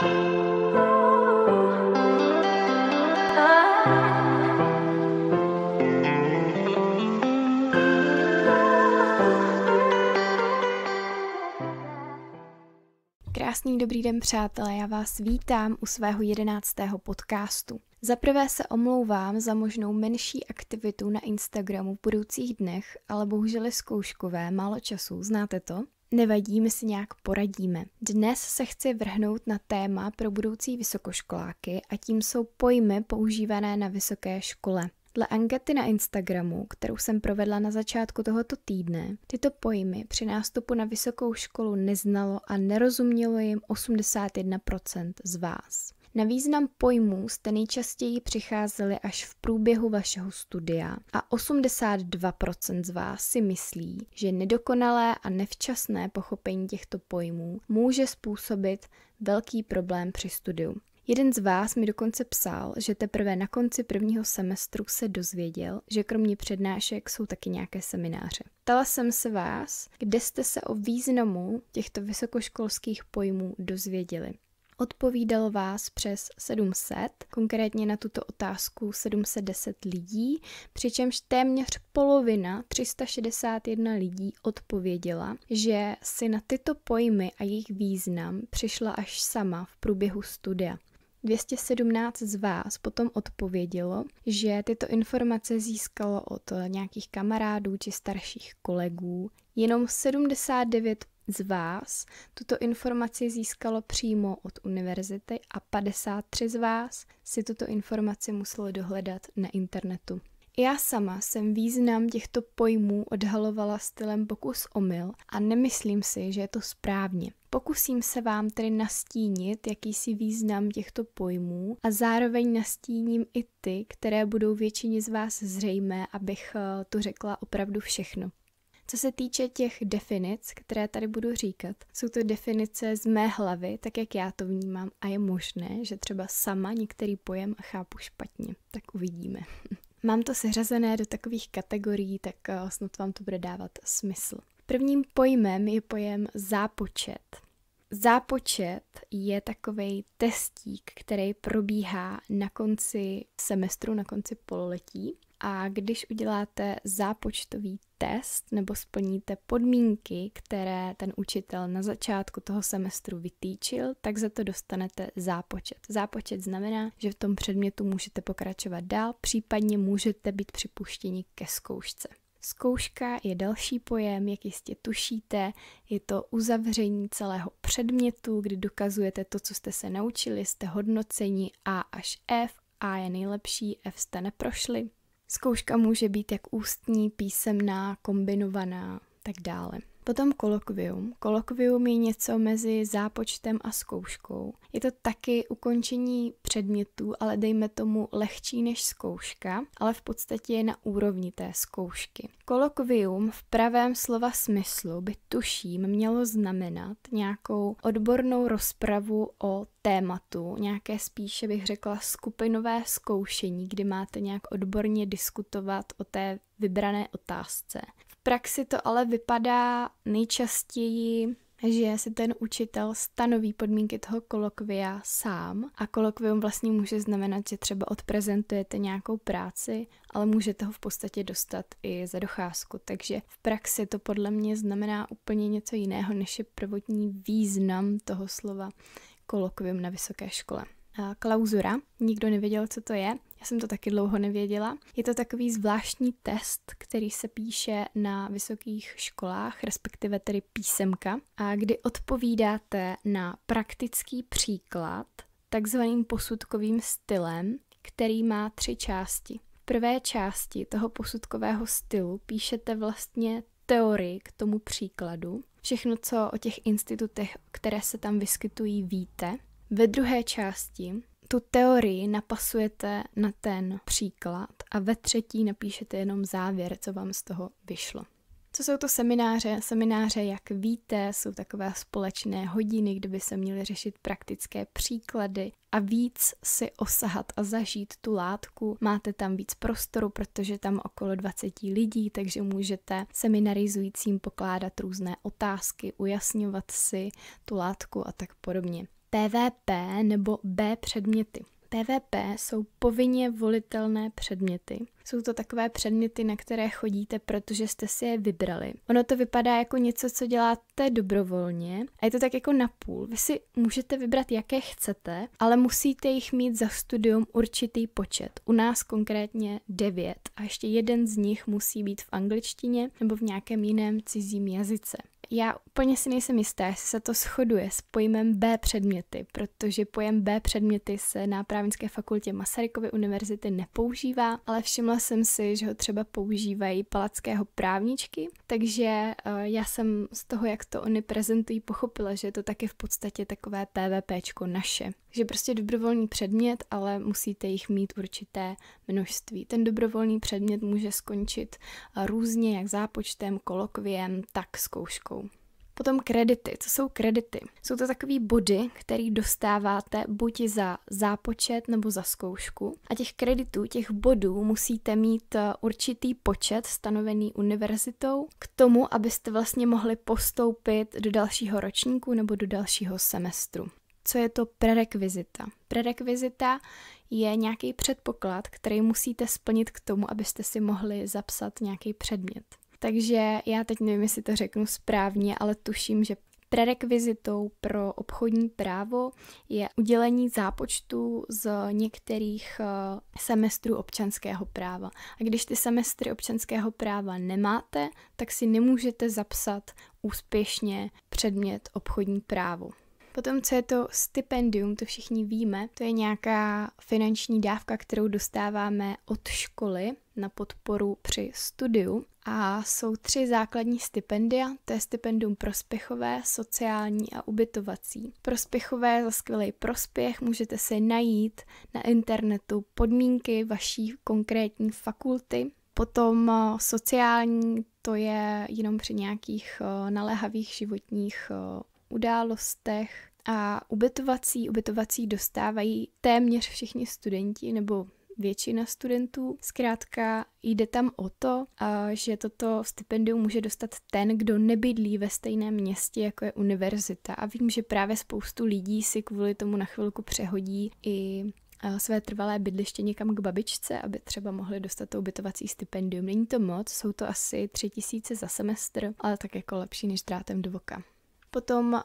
Krásný dobrý den, přátelé, já vás vítám u svého jedenáctého podcastu. Za prvé se omlouvám za možnou menší aktivitu na Instagramu v budoucích dnech, ale bohužel je zkouškové, málo času, znáte to. Nevadí, my si nějak poradíme. Dnes se chci vrhnout na téma pro budoucí vysokoškoláky a tím jsou pojmy používané na vysoké škole. Dle ankety na Instagramu, kterou jsem provedla na začátku tohoto týdne, tyto pojmy při nástupu na vysokou školu neznalo a nerozumělo jim 81% z vás. Na význam pojmů jste nejčastěji přicházeli až v průběhu vašeho studia a 82% z vás si myslí, že nedokonalé a nevčasné pochopení těchto pojmů může způsobit velký problém při studiu. Jeden z vás mi dokonce psal, že teprve na konci prvního semestru se dozvěděl, že kromě přednášek jsou taky nějaké semináře. Ptala jsem se vás, kde jste se o významu těchto vysokoškolských pojmů dozvěděli odpovídal vás přes 700, konkrétně na tuto otázku 710 lidí, přičemž téměř polovina, 361 lidí, odpověděla, že si na tyto pojmy a jejich význam přišla až sama v průběhu studia. 217 z vás potom odpovědělo, že tyto informace získalo od nějakých kamarádů či starších kolegů. Jenom 79 z vás tuto informaci získalo přímo od univerzity a 53 z vás si tuto informaci muselo dohledat na internetu. Já sama jsem význam těchto pojmů odhalovala stylem pokus omyl a nemyslím si, že je to správně. Pokusím se vám tedy nastínit jakýsi význam těchto pojmů a zároveň nastíním i ty, které budou většině z vás zřejmé, abych eh, to řekla opravdu všechno. Co se týče těch definic, které tady budu říkat, jsou to definice z mé hlavy, tak jak já to vnímám a je možné, že třeba sama některý pojem chápu špatně. Tak uvidíme. Mám to seřazené do takových kategorií, tak eh, snad vám to bude dávat smysl. Prvním pojmem je pojem zápočet. Zápočet je takový testík, který probíhá na konci semestru, na konci pololetí a když uděláte zápočtový test nebo splníte podmínky, které ten učitel na začátku toho semestru vytýčil, tak za to dostanete zápočet. Zápočet znamená, že v tom předmětu můžete pokračovat dál, případně můžete být připuštěni ke zkoušce. Zkouška je další pojem, jak jistě tušíte, je to uzavření celého předmětu, kdy dokazujete to, co jste se naučili, jste hodnoceni A až F, A je nejlepší, F jste neprošli. Zkouška může být jak ústní, písemná, kombinovaná, tak dále. Potom kolokvium. Kolokvium je něco mezi zápočtem a zkouškou. Je to taky ukončení předmětů, ale dejme tomu lehčí než zkouška, ale v podstatě je na úrovni té zkoušky. Kolokvium v pravém slova smyslu by tuším mělo znamenat nějakou odbornou rozpravu o tématu, nějaké spíše bych řekla skupinové zkoušení, kdy máte nějak odborně diskutovat o té vybrané otázce praxi to ale vypadá nejčastěji že si ten učitel stanoví podmínky toho kolokvia sám a kolokvium vlastně může znamenat, že třeba odprezentujete nějakou práci, ale můžete ho v podstatě dostat i za docházku. Takže v praxi to podle mě znamená úplně něco jiného, než je prvotní význam toho slova kolokvium na vysoké škole. Klauzura, nikdo nevěděl, co to je, já jsem to taky dlouho nevěděla. Je to takový zvláštní test, který se píše na vysokých školách, respektive tedy písemka, a kdy odpovídáte na praktický příklad takzvaným posudkovým stylem, který má tři části. V prvé části toho posudkového stylu píšete vlastně teorii k tomu příkladu, všechno, co o těch institutech, které se tam vyskytují, víte. Ve druhé části tu teorii napasujete na ten příklad a ve třetí napíšete jenom závěr, co vám z toho vyšlo. Co jsou to semináře? Semináře, jak víte, jsou takové společné hodiny, kde by se měly řešit praktické příklady a víc si osahat a zažít tu látku. Máte tam víc prostoru, protože tam okolo 20 lidí, takže můžete seminarizujícím pokládat různé otázky, ujasňovat si tu látku a tak podobně. PVP nebo B předměty. PVP jsou povinně volitelné předměty. Jsou to takové předměty, na které chodíte, protože jste si je vybrali. Ono to vypadá jako něco, co děláte dobrovolně a je to tak jako napůl. Vy si můžete vybrat, jaké chcete, ale musíte jich mít za studium určitý počet. U nás konkrétně devět, a ještě jeden z nich musí být v angličtině nebo v nějakém jiném cizím jazyce. Já úplně si nejsem jistá, jestli se to shoduje s pojmem B předměty, protože pojem B předměty se na právnické fakultě Masarykovy univerzity nepoužívá, ale všimla jsem si, že ho třeba používají palackého právničky, takže eh, já jsem z toho, jak to oni prezentují, pochopila, že je to taky v podstatě takové PVPčko naše. Že prostě dobrovolný předmět, ale musíte jich mít určité množství. Ten dobrovolný předmět může skončit eh, různě, jak zápočtem, kolokviem, tak zkouškou Potom kredity. Co jsou kredity? Jsou to takové body, který dostáváte buď za zápočet nebo za zkoušku. A těch kreditů, těch bodů musíte mít eh, určitý počet stanovený univerzitou k tomu, abyste vlastně mohli postoupit do dalšího ročníku nebo do dalšího semestru co je to prerekvizita. Prerekvizita je nějaký předpoklad, který musíte splnit k tomu, abyste si mohli zapsat nějaký předmět. Takže já teď nevím, jestli to řeknu správně, ale tuším, že Prerekvizitou pro obchodní právo je udělení zápočtu z některých eh, semestrů občanského práva. A když ty semestry občanského práva nemáte, tak si nemůžete zapsat úspěšně předmět obchodní právo. Potom, co je to stipendium, to všichni víme, to je nějaká finanční dávka, kterou dostáváme od školy na podporu při studiu. A jsou tři základní stipendia, to je stipendium prospěchové, sociální a ubytovací. Prospěchové za skvělý prospěch, můžete si najít na internetu podmínky vaší konkrétní fakulty, Potom eh, sociální, to je jenom při nějakých eh, naléhavých životních eh, událostech a ubytovací, ubytovací dostávají téměř všichni studenti nebo většina studentů. Zkrátka jde tam o to, že toto stipendium může dostat ten, kdo nebydlí ve stejném městě, jako je univerzita. A vím, že právě spoustu lidí si kvůli tomu na chvilku přehodí i své trvalé bydliště někam k babičce, aby třeba mohli dostat to ubytovací stipendium. Není to moc, jsou to asi tři tisíce za semestr, ale tak jako lepší než drátem do voka. Potom, eh,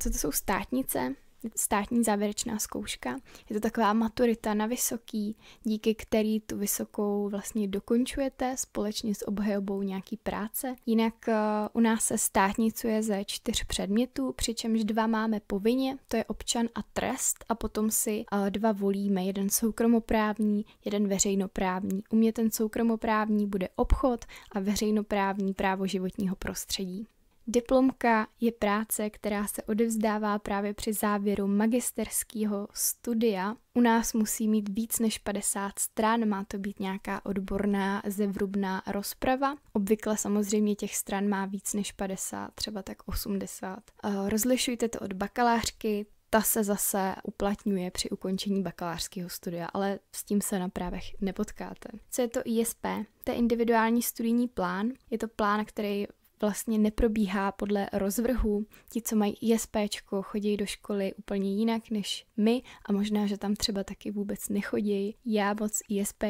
co to jsou státnice? Státní závěrečná zkouška. Je to taková maturita na vysoký, díky který tu vysokou vlastně dokončujete společně s obhajobou nějaký práce. Jinak eh, u nás se státnicuje ze čtyř předmětů, přičemž dva máme povinně, to je občan a trest a potom si eh, dva volíme, jeden soukromoprávní, jeden veřejnoprávní. U mě ten soukromoprávní bude obchod a veřejnoprávní právo životního prostředí. Diplomka je práce, která se odevzdává právě při závěru magisterského studia. U nás musí mít víc než 50 stran, má to být nějaká odborná, zevrubná rozprava. Obvykle samozřejmě těch stran má víc než 50, třeba tak 80. Eh, rozlišujte to od bakalářky, ta se zase uplatňuje při ukončení bakalářského studia, ale s tím se na právech nepotkáte. Co je to ISP? To je individuální studijní plán. Je to plán, který vlastně neprobíhá podle rozvrhu. Ti, co mají ISP, chodí do školy úplně jinak než my a možná, že tam třeba taky vůbec nechodí. Já moc ISP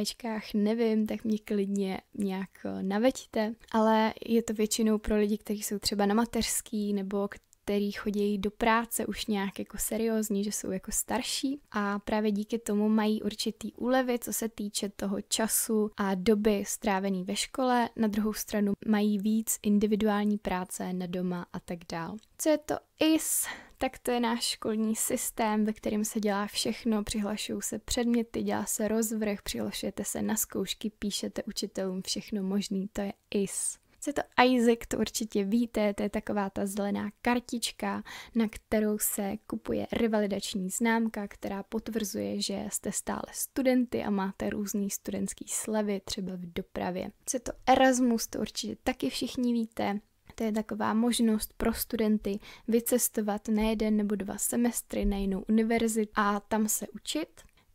nevím, tak mě klidně nějak naveďte, ale je to většinou pro lidi, kteří jsou třeba na mateřský nebo který chodí do práce už nějak jako seriózní, že jsou jako starší a právě díky tomu mají určitý úlevy, co se týče toho času a doby strávený ve škole. Na druhou stranu mají víc individuální práce na doma a tak dál. Co je to IS? tak to je náš školní systém, ve kterém se dělá všechno, přihlašují se předměty, dělá se rozvrh, přihlašujete se na zkoušky, píšete učitelům všechno možný, to je IS. Co je to Isaac, to určitě víte, to je taková ta zelená kartička, na kterou se kupuje revalidační známka, která potvrzuje, že jste stále studenty a máte různý studentský slevy, třeba v dopravě. Co je to Erasmus, to určitě taky všichni víte, to je taková možnost pro studenty vycestovat na jeden nebo dva semestry na jinou univerzitu a tam se učit.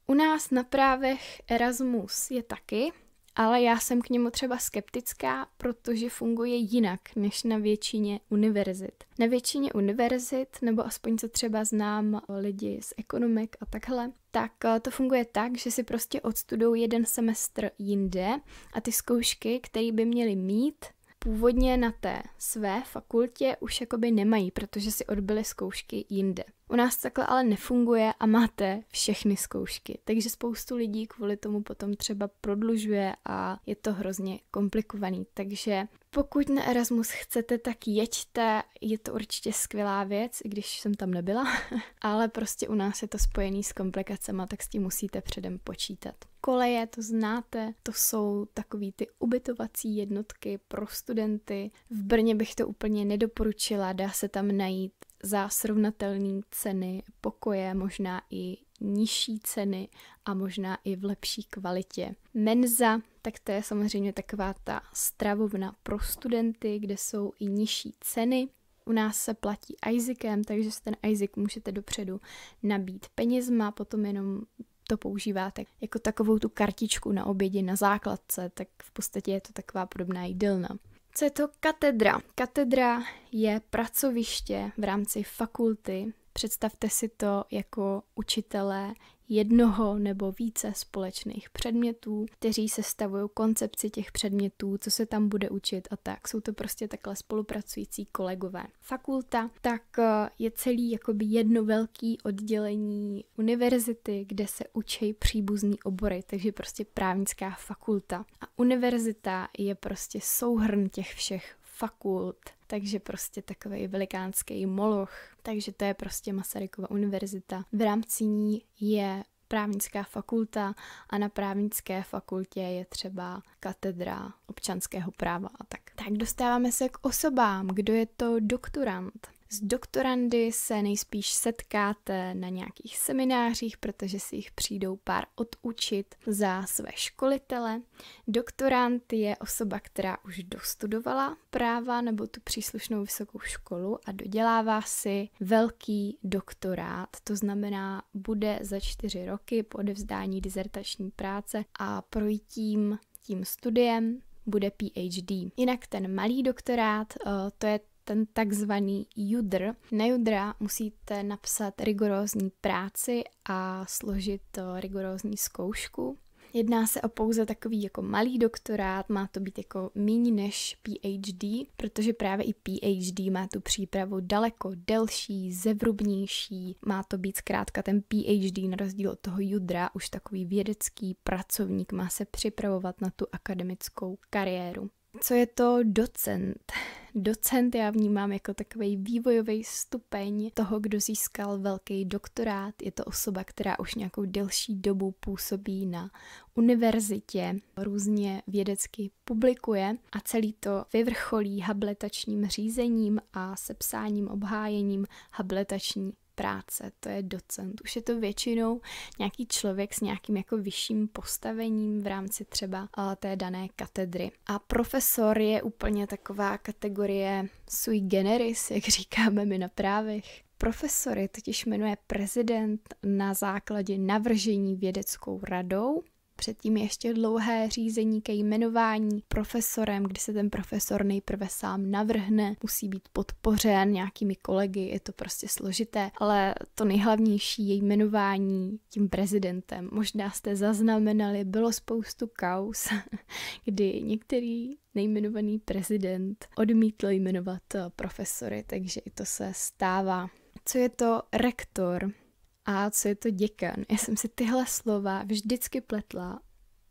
U nás na právech Erasmus je taky, ale já jsem k němu třeba skeptická, protože funguje jinak než na většině univerzit. Na většině univerzit, nebo aspoň co třeba znám lidi z ekonomik a takhle, tak eh, to funguje tak, že si prostě odstudou jeden semestr jinde a ty zkoušky, které by měli mít, původně na té své fakultě už jakoby nemají, protože si odbyly zkoušky jinde. U nás takhle ale nefunguje a máte všechny zkoušky, takže spoustu lidí kvůli tomu potom třeba prodlužuje a je to hrozně komplikovaný. Takže pokud na Erasmus chcete, tak jeďte, je to určitě skvělá věc, i když jsem tam nebyla, ale prostě u nás je to spojený s komplikacemi, tak s tím musíte předem počítat. Koleje, to znáte, to jsou takový ty ubytovací jednotky pro studenty. V Brně bych to úplně nedoporučila, dá se tam najít za srovnatelné ceny pokoje, možná i nižší ceny a možná i v lepší kvalitě. Menza, tak to je samozřejmě taková ta stravovna pro studenty, kde jsou i nižší ceny. U nás se platí Isaacem, takže si ten Isaac můžete dopředu nabít penězma, potom jenom to používáte jako takovou tu kartičku na obědě na základce, tak v podstatě je to taková podobná jídelna. Co je to katedra? Katedra je pracoviště v rámci fakulty Představte si to jako učitelé jednoho nebo více společných předmětů, kteří stavují koncepci těch předmětů, co se tam bude učit a tak. Jsou to prostě takhle spolupracující kolegové. Fakulta tak eh, je celý jakoby jedno velký oddělení univerzity, kde se učí příbuzný obory, takže prostě právnická fakulta. A univerzita je prostě souhrn těch všech fakult, takže prostě takový velikánský moloch. Takže to je prostě Masarykova univerzita. V rámci ní je právnická fakulta a na právnické fakultě je třeba katedra občanského práva a tak. Tak dostáváme se k osobám, kdo je to doktorant. S doktorandy se nejspíš setkáte na nějakých seminářích, protože si jich přijdou pár odučit za své školitele. Doktorant je osoba, která už dostudovala práva nebo tu příslušnou vysokou školu a dodělává si velký doktorát, to znamená, bude za čtyři roky po odevzdání dizertační práce a projítím tím studiem bude PhD. Jinak ten malý doktorát, eh, to je ten takzvaný judr. Na judra musíte napsat rigorózní práci a složit rigorózní zkoušku. Jedná se o pouze takový jako malý doktorát, má to být jako míň než PhD, protože právě i PhD má tu přípravu daleko delší, zevrubnější, má to být zkrátka ten PhD na rozdíl od toho judra, už takový vědecký pracovník má se připravovat na tu akademickou kariéru. Co je to docent? Docent já vnímám jako takový vývojový stupeň toho, kdo získal velký doktorát. Je to osoba, která už nějakou delší dobu působí na univerzitě, různě vědecky publikuje a celý to vyvrcholí habilitačním řízením a sepsáním obhájením habilitační práce, to je docent. Už je to většinou nějaký člověk s nějakým jako vyšším postavením v rámci třeba eh, té dané katedry. A profesor je úplně taková kategorie sui generis, jak říkáme my na právech. Profesory totiž jmenuje prezident na základě navržení vědeckou radou předtím ještě dlouhé řízení ke jmenování profesorem, kdy se ten profesor nejprve sám navrhne, musí být podpořen nějakými kolegy, je to prostě složité, ale to nejhlavnější je jmenování tím prezidentem. Možná jste zaznamenali, bylo spoustu kaus, kdy některý nejmenovaný prezident odmítl jmenovat eh, profesory, takže i to se stává. Co je to rektor? A co je to děkan? Já jsem si tyhle slova vždycky pletla.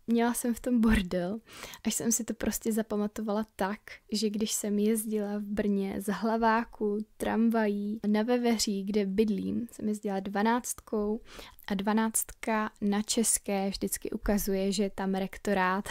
Měla jsem v tom bordel, až jsem si to prostě zapamatovala tak, že když jsem jezdila v Brně z hlaváku, tramvají na Veveří, kde bydlím, jsem jezdila dvanáctkou a dvanáctka na české vždycky ukazuje, že je tam rektorát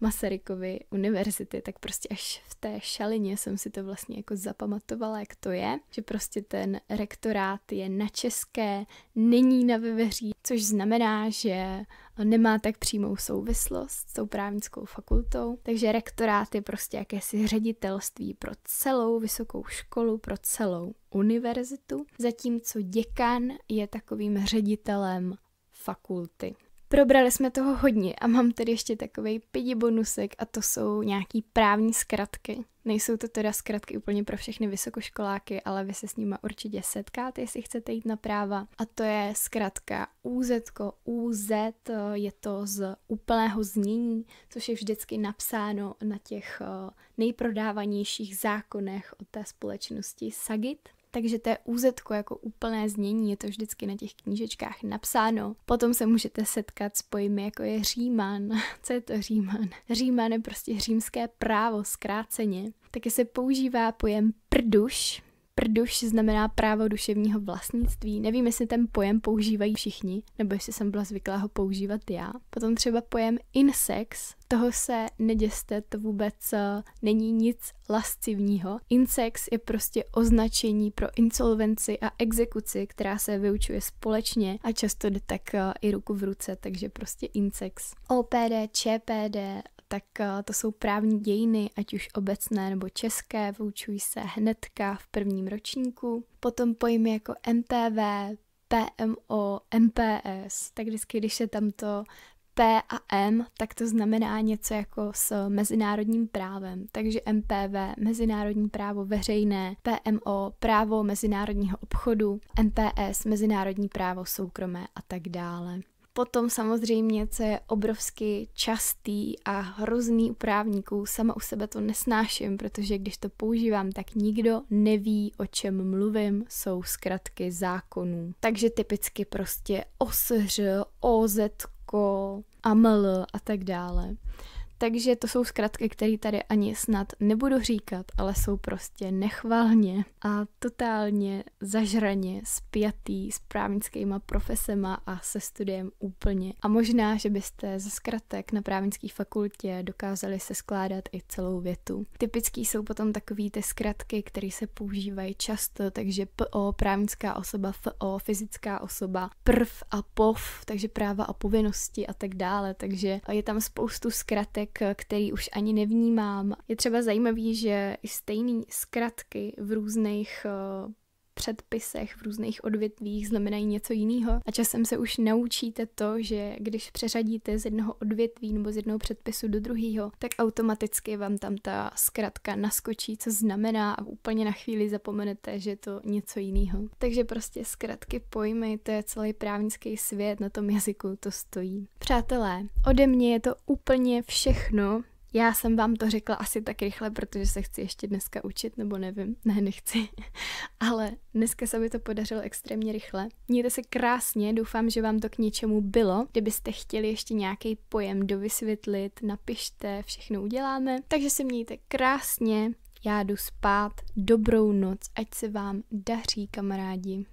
Masarykovy univerzity, tak prostě až v té šalině jsem si to vlastně jako zapamatovala, jak to je, že prostě ten rektorát je na české, není na veveří, což znamená, že nemá tak přímou souvislost s tou právnickou fakultou, takže rektorát je prostě jakési ředitelství pro celou vysokou školu, pro celou univerzitu, zatímco děkan je takovým ředitelem fakulty. Probrali jsme toho hodně a mám tady ještě takový pidi bonusek a to jsou nějaký právní zkratky. Nejsou to teda zkratky úplně pro všechny vysokoškoláky, ale vy se s nima určitě setkáte, jestli chcete jít na práva. A to je zkratka UZ, UZ je to z úplného znění, což je vždycky napsáno na těch eh, nejprodávanějších zákonech od té společnosti SAGIT takže to je úzetko jako úplné znění, je to vždycky na těch knížečkách napsáno. Potom se můžete setkat s pojmy jako je říman. Co je to říman? Říman je prostě římské právo, zkráceně. Taky se používá pojem prduš, Prduš znamená právo duševního vlastnictví. Nevím, jestli ten pojem používají všichni, nebo jestli jsem byla zvyklá ho používat já. Potom třeba pojem insex, toho se neděste, to vůbec eh, není nic lascivního. Insex je prostě označení pro insolvenci a exekuci, která se vyučuje společně a často jde tak eh, i ruku v ruce, takže prostě insex. OPD, ČPD, tak eh, to jsou právní dějiny, ať už obecné nebo české, vyučují se hnedka v prvním ročníku. Potom pojmy jako MPV, PMO, MPS, tak vždycky, když je tam to P a M, tak to znamená něco jako s mezinárodním právem. Takže MPV, mezinárodní právo veřejné, PMO, právo mezinárodního obchodu, MPS, mezinárodní právo soukromé a tak dále. Potom samozřejmě, co je obrovsky častý a hrozný u právníků, sama u sebe to nesnáším, protože když to používám, tak nikdo neví, o čem mluvím, jsou zkratky zákonů. Takže typicky prostě OSŘ, OZK, AML a tak dále. Takže to jsou zkratky, které tady ani snad nebudu říkat, ale jsou prostě nechvalně a totálně zažraně spjatý s právnickýma profesema a se studiem úplně. A možná, že byste ze zkratek na právnické fakultě dokázali se skládat i celou větu. Typický jsou potom takový ty zkratky, které se používají často, takže PO, právnická osoba, FO, fyzická osoba, PRV a POV, takže práva a povinnosti a tak dále, takže je tam spoustu zkratek, člověk, který už ani nevnímám. Je třeba zajímavý, že i stejné zkratky v různých eh, předpisech v různých odvětvích znamenají něco jiného. A časem se už naučíte to, že když přeřadíte z jednoho odvětví nebo z jednoho předpisu do druhého, tak automaticky vám tam ta zkratka naskočí, co znamená a úplně na chvíli zapomenete, že je to něco jiného. Takže prostě zkratky pojmy, to je celý právnický svět, na tom jazyku to stojí. Přátelé, ode mě je to úplně všechno. Já jsem vám to řekla asi tak rychle, protože se chci ještě dneska učit, nebo nevím, ne, nechci. Ale dneska se mi to podařilo extrémně rychle. Mějte se krásně, doufám, že vám to k něčemu bylo. Kdybyste chtěli ještě nějaký pojem dovysvětlit, napište, všechno uděláme. Takže se mějte krásně, já jdu spát, dobrou noc, ať se vám daří, kamarádi.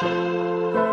thank you